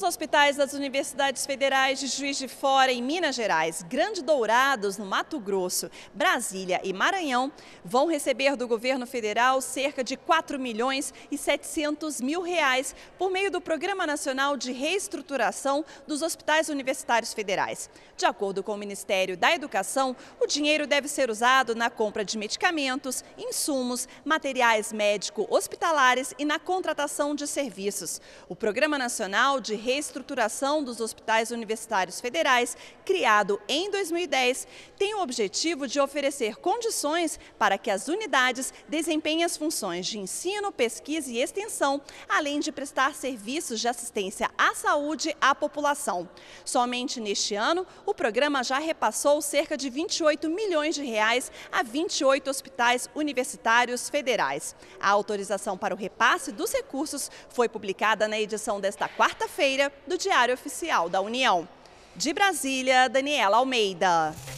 Os hospitais das universidades federais de Juiz de Fora, em Minas Gerais, Grande Dourados, no Mato Grosso, Brasília e Maranhão, vão receber do governo federal cerca de 4 milhões e 700 mil reais por meio do Programa Nacional de Reestruturação dos Hospitais Universitários Federais. De acordo com o Ministério da Educação, o dinheiro deve ser usado na compra de medicamentos, insumos, materiais médico-hospitalares e na contratação de serviços. O Programa Nacional de reestruturação dos hospitais universitários federais, criado em 2010, tem o objetivo de oferecer condições para que as unidades desempenhem as funções de ensino, pesquisa e extensão, além de prestar serviços de assistência à saúde à população. Somente neste ano, o programa já repassou cerca de 28 milhões de reais a 28 hospitais universitários federais. A autorização para o repasse dos recursos foi publicada na edição desta quarta-feira do Diário Oficial da União. De Brasília, Daniela Almeida.